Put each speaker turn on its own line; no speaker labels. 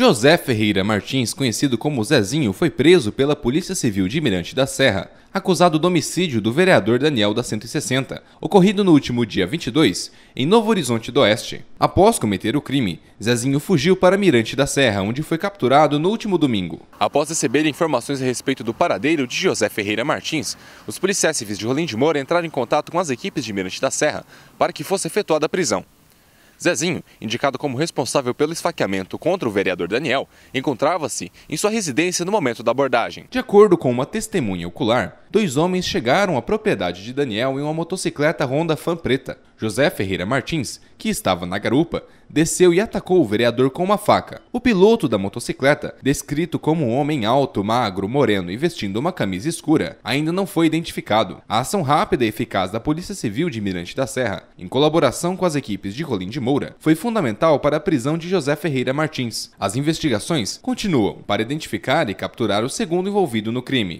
José Ferreira Martins, conhecido como Zezinho, foi preso pela Polícia Civil de Mirante da Serra, acusado do homicídio do vereador Daniel da 160, ocorrido no último dia 22, em Novo Horizonte do Oeste. Após cometer o crime, Zezinho fugiu para Mirante da Serra, onde foi capturado no último domingo. Após receber informações a respeito do paradeiro de José Ferreira Martins, os policiais civis de Rolim de Moura entraram em contato com as equipes de Mirante da Serra para que fosse efetuada a prisão. Zezinho, indicado como responsável pelo esfaqueamento contra o vereador Daniel, encontrava-se em sua residência no momento da abordagem. De acordo com uma testemunha ocular, dois homens chegaram à propriedade de Daniel em uma motocicleta Honda Fan preta. José Ferreira Martins, que estava na garupa, desceu e atacou o vereador com uma faca. O piloto da motocicleta, descrito como um homem alto, magro, moreno e vestindo uma camisa escura, ainda não foi identificado. A ação rápida e eficaz da Polícia Civil de Mirante da Serra, em colaboração com as equipes de Rolim de Moura, foi fundamental para a prisão de José Ferreira Martins. As investigações continuam para identificar e capturar o segundo envolvido no crime.